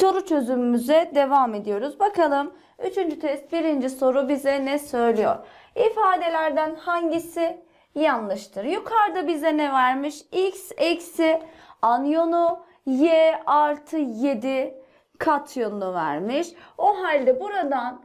Soru çözümümüze devam ediyoruz. Bakalım 3. test 1. soru bize ne söylüyor? İfadelerden hangisi yanlıştır? Yukarıda bize ne vermiş? X eksi anyonu Y artı 7 katyonunu vermiş. O halde buradan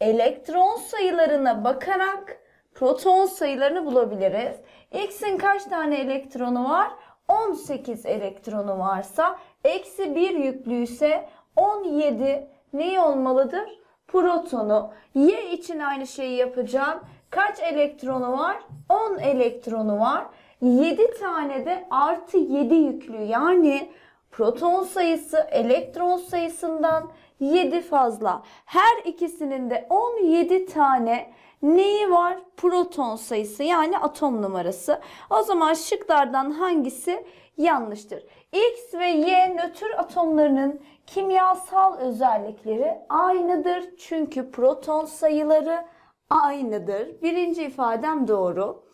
elektron sayılarına bakarak proton sayılarını bulabiliriz. X'in kaç tane elektronu var? 18 elektronu varsa eksi 1 yüklü ise 17 ne olmalıdır? Protonu. Y için aynı şeyi yapacağım. Kaç elektronu var? 10 elektronu var. 7 tane de artı 7 yüklü yani proton sayısı elektron sayısından 7 fazla. Her ikisinin de 17 tane Neyi var? Proton sayısı yani atom numarası. O zaman şıklardan hangisi yanlıştır? X ve Y nötr atomlarının kimyasal özellikleri aynıdır. Çünkü proton sayıları aynıdır. Birinci ifadem doğru.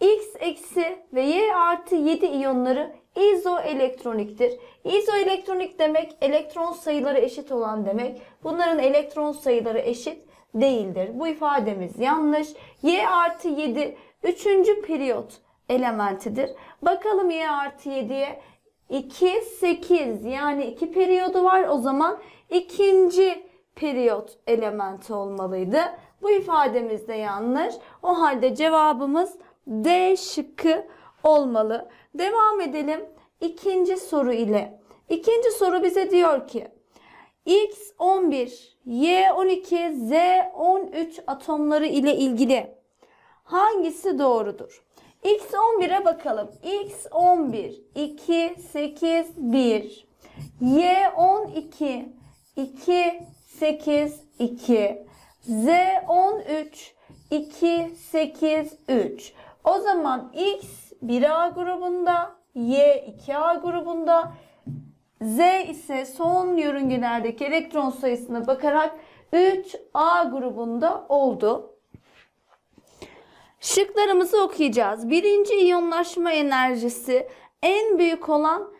X eksi ve Y artı 7 iyonları izoelektroniktir. İzoelektronik demek elektron sayıları eşit olan demek. Bunların elektron sayıları eşit değildir. Bu ifademiz yanlış. Y artı 7 üçüncü periyot elementidir. Bakalım Y artı 7'ye 2, 8 yani 2 periyodu var. O zaman ikinci periyot elementi olmalıydı. Bu ifademiz de yanlış. O halde cevabımız D şıkkı olmalı. Devam edelim ikinci soru ile. İkinci soru bize diyor ki X 11, Y 12, Z 13 atomları ile ilgili hangisi doğrudur? X 11'e bakalım. X 11, 2, 8, 1. Y 12, 2, 8, 2. Z 13, 2, 8, 3. O zaman X 1A grubunda, Y 2A grubunda, Z ise son yörüngelerdeki elektron sayısına bakarak 3A grubunda oldu. Şıklarımızı okuyacağız. Birinci iyonlaşma enerjisi en büyük olan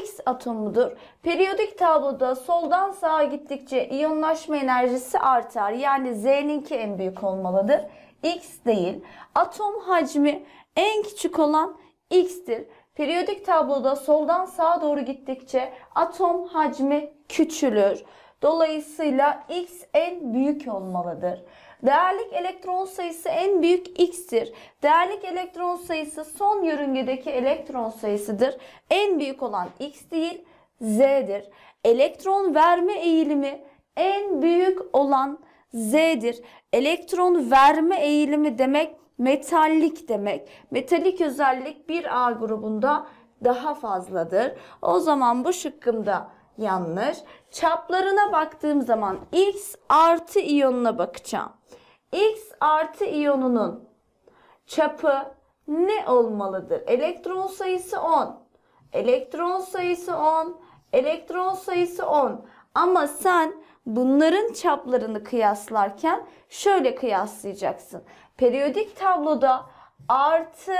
X atomudur. Periyodik tabloda soldan sağa gittikçe iyonlaşma enerjisi artar. Yani Z'ninki en büyük olmalıdır. X değil. Atom hacmi en küçük olan X'tir. Periyodik tabloda soldan sağa doğru gittikçe atom hacmi küçülür. Dolayısıyla x en büyük olmalıdır. Değerlik elektron sayısı en büyük x'tir. Değerlik elektron sayısı son yörüngedeki elektron sayısıdır. En büyük olan x değil z'dir. Elektron verme eğilimi en büyük olan z'dir. Elektron verme eğilimi demek metallik demek. Metalik özellik bir A grubunda daha fazladır. O zaman bu şıkkımda yanlış. Çaplarına baktığım zaman X artı iyonuna bakacağım. X artı iyonunun çapı ne olmalıdır? Elektron sayısı 10. Elektron sayısı 10. Elektron sayısı 10. Ama sen bunların çaplarını kıyaslarken şöyle kıyaslayacaksın. Periyodik tabloda artı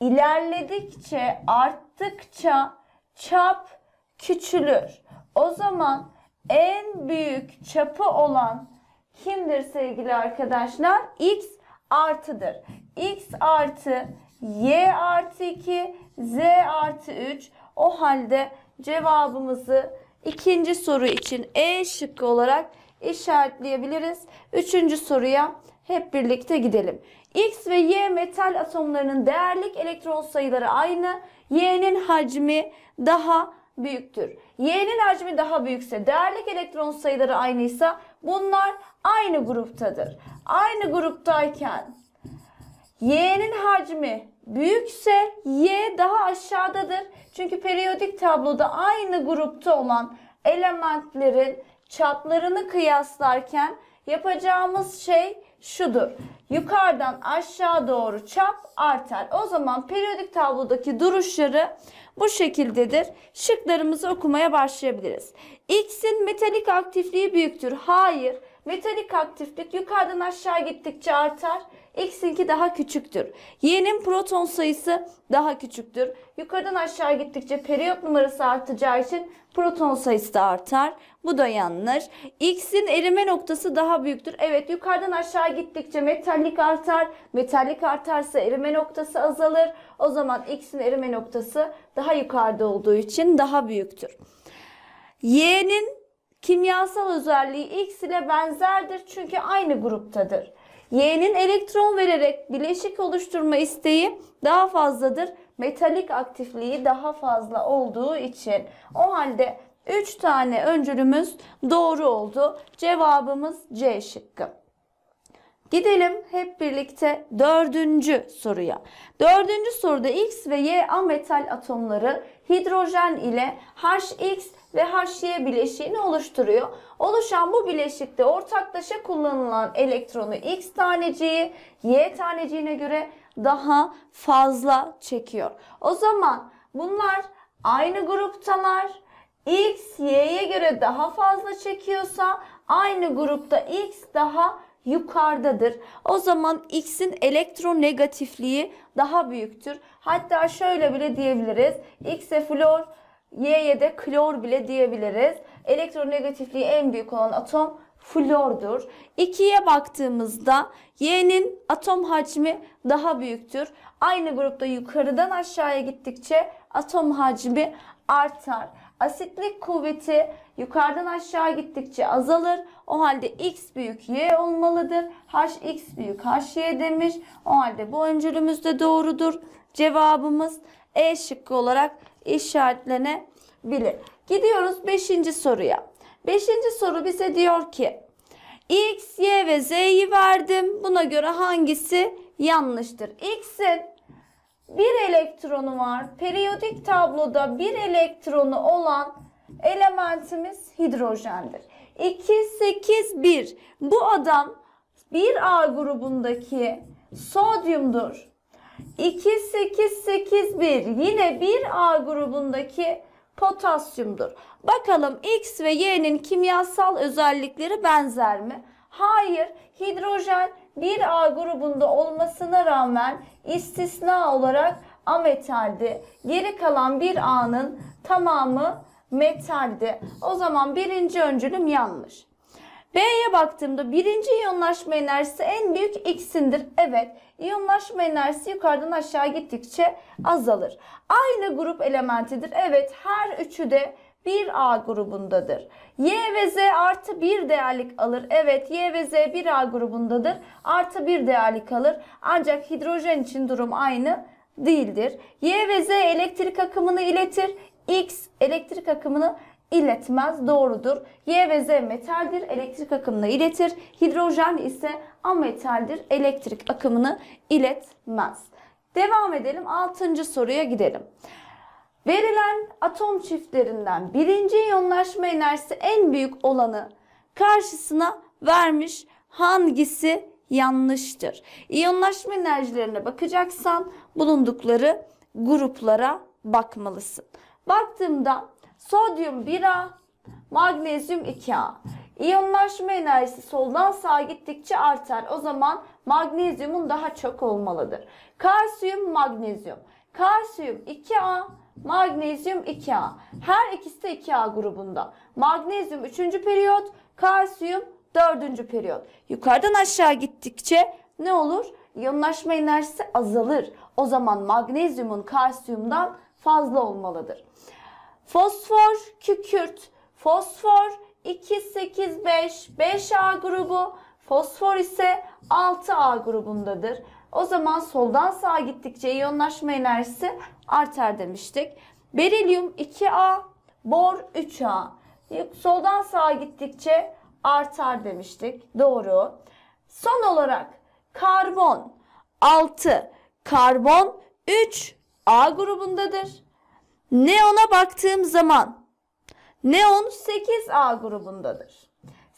ilerledikçe, arttıkça çap küçülür. O zaman en büyük çapı olan kimdir sevgili arkadaşlar? X artıdır. X artı Y artı 2, Z artı 3. O halde cevabımızı İkinci soru için E şıkkı olarak işaretleyebiliriz. Üçüncü soruya hep birlikte gidelim. X ve Y metal atomlarının değerlik elektron sayıları aynı. Y'nin hacmi daha büyüktür. Y'nin hacmi daha büyükse, değerlik elektron sayıları aynıysa bunlar aynı gruptadır. Aynı gruptayken Y'nin hacmi büyükse Y daha aşağıdadır. Çünkü periyodik tabloda aynı grupta olan elementlerin çaplarını kıyaslarken yapacağımız şey şudur. Yukarıdan aşağı doğru çap artar. O zaman periyodik tablodaki duruşları bu şekildedir. Şıklarımızı okumaya başlayabiliriz. X'in metalik aktifliği büyüktür. Hayır. Metalik aktiflik yukarıdan aşağı gittikçe artar. X'inki daha küçüktür. Y'nin proton sayısı daha küçüktür. Yukarıdan aşağı gittikçe periyot numarası artacağı için proton sayısı da artar. Bu da yanlış. X'in erime noktası daha büyüktür. Evet yukarıdan aşağı gittikçe metallik artar. Metallik artarsa erime noktası azalır. O zaman X'in erime noktası daha yukarıda olduğu için daha büyüktür. Y'nin Kimyasal özelliği X ile benzerdir çünkü aynı gruptadır. Y'nin elektron vererek bileşik oluşturma isteği daha fazladır. Metalik aktifliği daha fazla olduğu için. O halde 3 tane öncülümüz doğru oldu. Cevabımız C şıkkı. Gidelim hep birlikte dördüncü soruya. Dördüncü soruda X ve Y ametal atomları hidrojen ile HX ve HY bileşiğini oluşturuyor. Oluşan bu bileşikte ortaklaşa kullanılan elektronu X taneciği Y taneciğine göre daha fazla çekiyor. O zaman bunlar aynı gruptalar. X, Y'ye göre daha fazla çekiyorsa aynı grupta X daha yukarıdadır. O zaman X'in elektronegatifliği daha büyüktür. Hatta şöyle bile diyebiliriz. X'e flor, Y'ye de klor bile diyebiliriz. Elektronegatifliği en büyük olan atom flordur. 2'ye baktığımızda Y'nin atom hacmi daha büyüktür. Aynı grupta yukarıdan aşağıya gittikçe atom hacmi artar. Asitlik kuvveti yukarıdan aşağı gittikçe azalır. O halde x büyük y olmalıdır. h x büyük h y demiş. O halde bu öncülümüz de doğrudur. Cevabımız E şıkkı olarak işaretlenebilir. Gidiyoruz 5. soruya. 5. soru bize diyor ki x, y ve z'yi verdim. Buna göre hangisi yanlıştır? x'in bir elektronu var. Periyodik tabloda bir elektronu olan elementimiz hidrojendir. 2, 8, 1. Bu adam 1A grubundaki sodyumdur. 2, 8, 8, 1. Yine 1A grubundaki potasyumdur. Bakalım X ve Y'nin kimyasal özellikleri benzer mi? Hayır. Hidrojen bir a grubunda olmasına rağmen istisna olarak ametaldi. Geri kalan bir anın tamamı metaldi. O zaman birinci öncülüm yanlış. B'ye baktığımda birinci iyonlaşma enerjisi en büyük X'indir. Evet, iyonlaşma enerjisi yukarıdan aşağı gittikçe azalır. Aynı grup elementidir. Evet, her üçü de 1A grubundadır. Y ve Z artı 1 değerlik alır. Evet Y ve Z 1A grubundadır. Artı 1 değerlik alır. Ancak hidrojen için durum aynı değildir. Y ve Z elektrik akımını iletir. X elektrik akımını iletmez. Doğrudur. Y ve Z metaldir. Elektrik akımını iletir. Hidrojen ise ametaldir. Elektrik akımını iletmez. Devam edelim. 6. soruya gidelim. Verilen atom çiftlerinden birinci iyonlaşma enerjisi en büyük olanı karşısına vermiş hangisi yanlıştır? İyonlaşma enerjilerine bakacaksan bulundukları gruplara bakmalısın. Baktığımda sodyum 1A, magnezyum 2A. İyonlaşma enerjisi soldan sağa gittikçe artar. O zaman magnezyumun daha çok olmalıdır. Kalsiyum, magnezyum. Kalsiyum 2A, magnezyum 2A. Her ikisi de 2A grubunda. Magnezyum 3. periyot, kalsiyum 4. periyot. Yukarıdan aşağı gittikçe ne olur? İyonlaşma enerjisi azalır. O zaman magnezyumun kalsiyumdan fazla olmalıdır. Fosfor, kükürt, fosfor 2, 8, 5, 5A grubu, fosfor ise 6A grubundadır. O zaman soldan sağa gittikçe iyonlaşma enerjisi artar demiştik. Berilyum 2A, bor 3A. Soldan sağa gittikçe artar demiştik. Doğru. Son olarak karbon 6, karbon 3 A grubundadır. Neona baktığım zaman neon 8A grubundadır.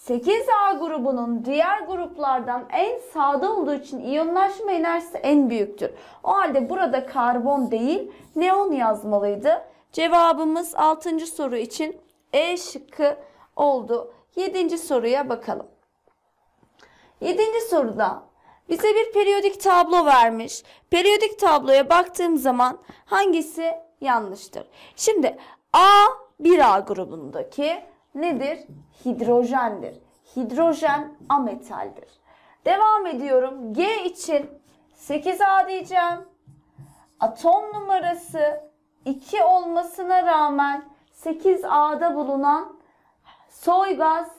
8A grubunun diğer gruplardan en sağda olduğu için iyonlaşma enerjisi en büyüktür. O halde burada karbon değil neon yazmalıydı. Cevabımız 6. soru için E şıkkı oldu. 7. soruya bakalım. 7. soruda bize bir periyodik tablo vermiş. Periyodik tabloya baktığım zaman hangisi yanlıştır? Şimdi A 1A grubundaki nedir? Hidrojendir. Hidrojen ametaldir. Devam ediyorum. G için 8A diyeceğim. Atom numarası 2 olmasına rağmen 8A'da bulunan soy gaz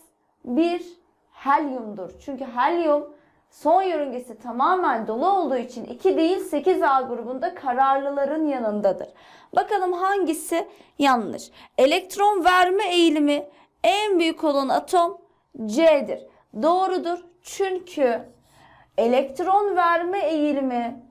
bir helyumdur. Çünkü helyum son yörüngesi tamamen dolu olduğu için 2 değil 8A grubunda kararlıların yanındadır. Bakalım hangisi yanlış. Elektron verme eğilimi en büyük olan atom C'dir. Doğrudur. Çünkü elektron verme eğilimi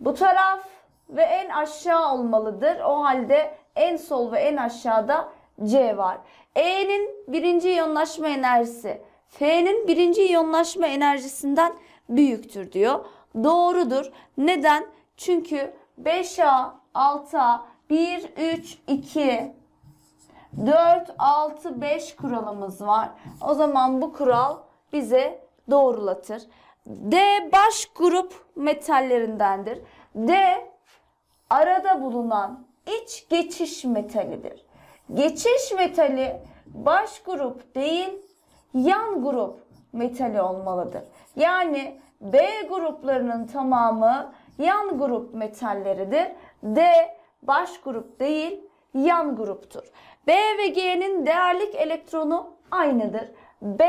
bu taraf ve en aşağı olmalıdır. O halde en sol ve en aşağıda C var. E'nin birinci iyonlaşma enerjisi F'nin birinci iyonlaşma enerjisinden büyüktür diyor. Doğrudur. Neden? Çünkü 5A, 6A, 1, 3, 2, 4-6-5 kuralımız var. O zaman bu kural bize doğrulatır. D baş grup metallerindendir. D arada bulunan iç geçiş metalidir. Geçiş metali baş grup değil yan grup metali olmalıdır. Yani B gruplarının tamamı yan grup metalleridir. D baş grup değil yan gruptur. B ve G'nin değerlik elektronu aynıdır. B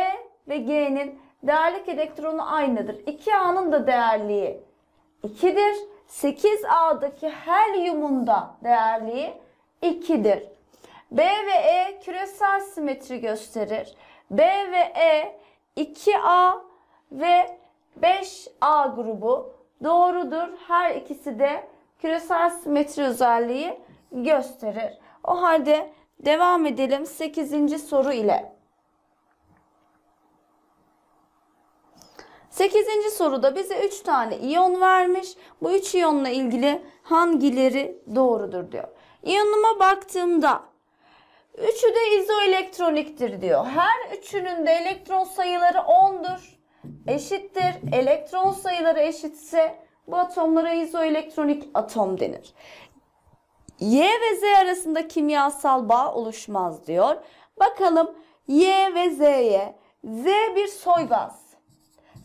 ve G'nin değerlik elektronu aynıdır. 2A'nın da değerliği 2'dir. 8A'daki helyumun da değerliği 2'dir. B ve E küresel simetri gösterir. B ve E 2A ve 5A grubu doğrudur. Her ikisi de küresel simetri özelliği gösterir. O halde Devam edelim 8. soru ile. 8. soruda bize 3 tane iyon vermiş. Bu 3 iyonla ilgili hangileri doğrudur diyor. İyonuma baktığımda üçü de izoelektroniktir diyor. Her üçünün de elektron sayıları 10'dur. Eşittir. Elektron sayıları eşitse bu atomlara izoelektronik atom denir. Y ve Z arasında kimyasal bağ oluşmaz diyor. Bakalım Y ve Z'ye. Z bir soy gaz.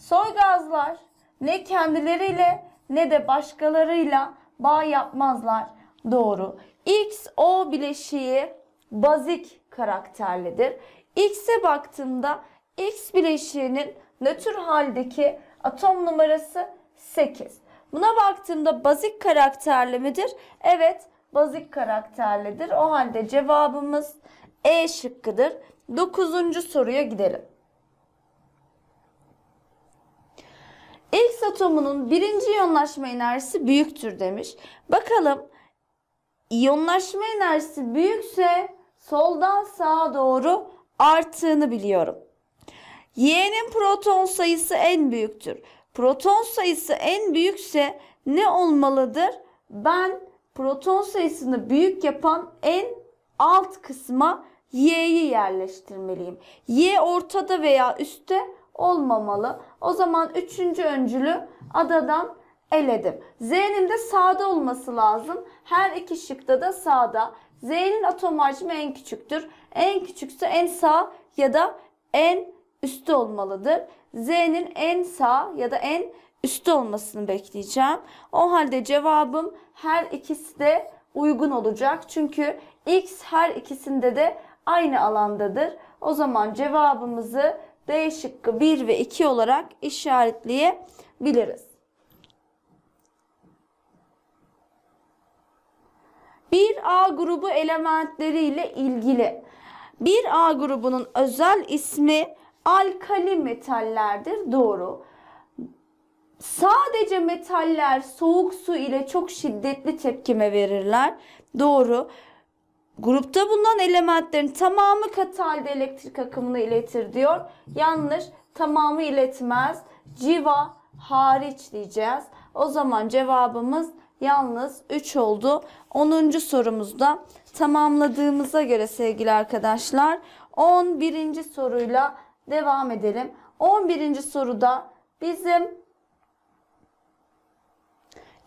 Soy gazlar ne kendileriyle ne de başkalarıyla bağ yapmazlar. Doğru. X O bileşiği bazik karakterlidir. X'e baktığımda X bileşiğinin nötr haldeki atom numarası 8. Buna baktığımda bazik karakterli midir? Evet bazik karakterlidir. O halde cevabımız E şıkkıdır. Dokuzuncu soruya gidelim. X atomunun birinci iyonlaşma enerjisi büyüktür demiş. Bakalım iyonlaşma enerjisi büyükse soldan sağa doğru arttığını biliyorum. Y'nin proton sayısı en büyüktür. Proton sayısı en büyükse ne olmalıdır? Ben proton sayısını büyük yapan en alt kısma y'yi yerleştirmeliyim. y ortada veya üstte olmamalı. O zaman üçüncü öncülü adadan eledim. Z'nin de sağda olması lazım. Her iki şıkta da sağda. Z'nin atom hacmi en küçüktür. En küçükse en sağ ya da en üstte olmalıdır. Z'nin en sağ ya da en üstü olmasını bekleyeceğim. O halde cevabım her ikisi de uygun olacak. Çünkü x her ikisinde de aynı alandadır. O zaman cevabımızı D şıkkı 1 ve 2 olarak işaretleyebiliriz. Bir A grubu elementleriyle ilgili. Bir A grubunun özel ismi alkali metallerdir. Doğru. Sadece metaller soğuk su ile çok şiddetli tepkime verirler. Doğru. Grupta bulunan elementlerin tamamı katı halde elektrik akımını iletir diyor. Yanlış. Tamamı iletmez. Civa hariç diyeceğiz. O zaman cevabımız yalnız 3 oldu. 10. sorumuzda tamamladığımıza göre sevgili arkadaşlar 11. soruyla devam edelim. 11. soruda bizim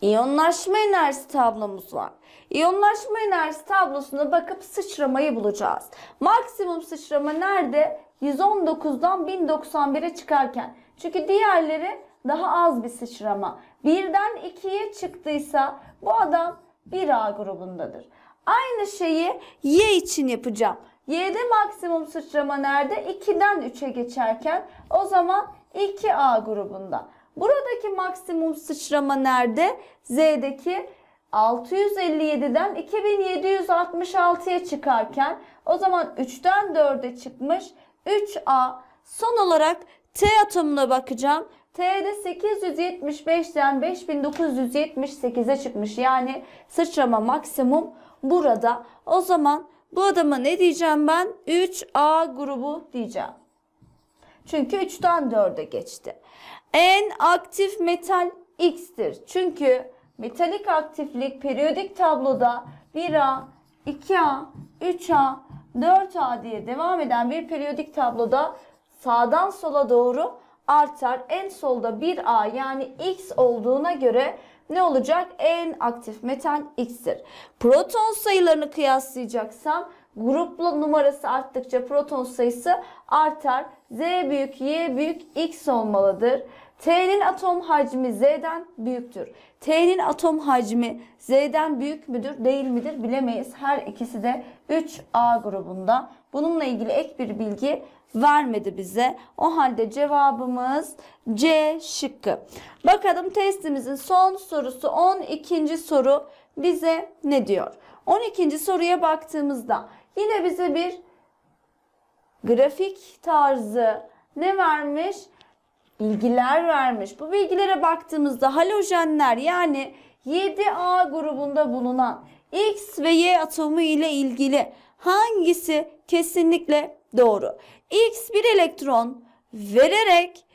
İyonlaşma enerjisi tablomuz var. İyonlaşma enerjisi tablosuna bakıp sıçramayı bulacağız. Maksimum sıçrama nerede? 119'dan 1091'e çıkarken. Çünkü diğerleri daha az bir sıçrama. Birden 2'ye çıktıysa bu adam 1A grubundadır. Aynı şeyi Y için yapacağım. Y'de maksimum sıçrama nerede? 2'den 3'e geçerken o zaman 2A grubunda. Buradaki maksimum sıçrama nerede? Z'deki 657'den 2766'ya çıkarken o zaman 3'ten 4'e çıkmış 3A. Son olarak T atomuna bakacağım. T'de 875'den 5978'e çıkmış. Yani sıçrama maksimum burada. O zaman bu adama ne diyeceğim ben? 3A grubu diyeceğim. Çünkü 3'ten 4'e geçti. En aktif metal X'tir. Çünkü metalik aktiflik periyodik tabloda 1A, 2A, 3A, 4A diye devam eden bir periyodik tabloda sağdan sola doğru artar. En solda 1A yani X olduğuna göre ne olacak? En aktif metal X'tir. Proton sayılarını kıyaslayacaksam gruplu numarası arttıkça proton sayısı artar. Z büyük, Y büyük, X olmalıdır. T'nin atom hacmi Z'den büyüktür. T'nin atom hacmi Z'den büyük müdür değil midir bilemeyiz. Her ikisi de 3A grubunda. Bununla ilgili ek bir bilgi vermedi bize. O halde cevabımız C şıkkı. Bakalım testimizin son sorusu 12. soru bize ne diyor? 12. soruya baktığımızda yine bize bir grafik tarzı ne vermiş? Bilgiler vermiş. Bu bilgilere baktığımızda halojenler yani 7A grubunda bulunan X ve Y atomu ile ilgili hangisi kesinlikle doğru? X bir elektron vererek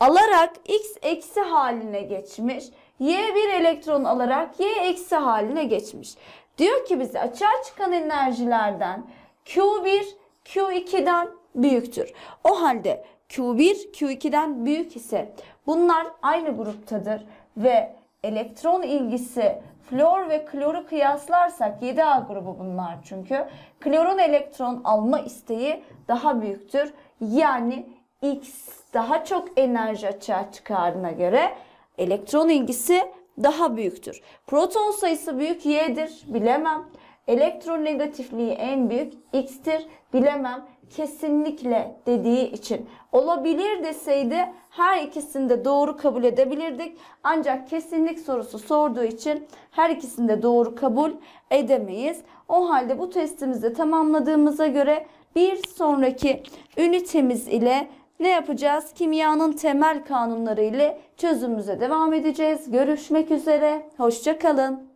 alarak X eksi haline geçmiş. Y bir elektron alarak Y eksi haline geçmiş. Diyor ki bize açığa çıkan enerjilerden Q1 Q2'den büyüktür. O halde Q1 Q2'den büyük ise bunlar aynı gruptadır ve elektron ilgisi flor ve kloru kıyaslarsak 7A grubu bunlar çünkü. Klorun elektron alma isteği daha büyüktür. Yani X daha çok enerji açığa çıkardığına göre elektron ilgisi daha büyüktür. Proton sayısı büyük Y'dir bilemem elektronegatifliği en büyük x'tir bilemem kesinlikle dediği için. Olabilir deseydi her ikisini de doğru kabul edebilirdik. Ancak kesinlik sorusu sorduğu için her ikisini de doğru kabul edemeyiz. O halde bu testimizi tamamladığımıza göre bir sonraki ünitemiz ile ne yapacağız? Kimyanın temel kanunları ile çözümümüze devam edeceğiz. Görüşmek üzere. Hoşçakalın.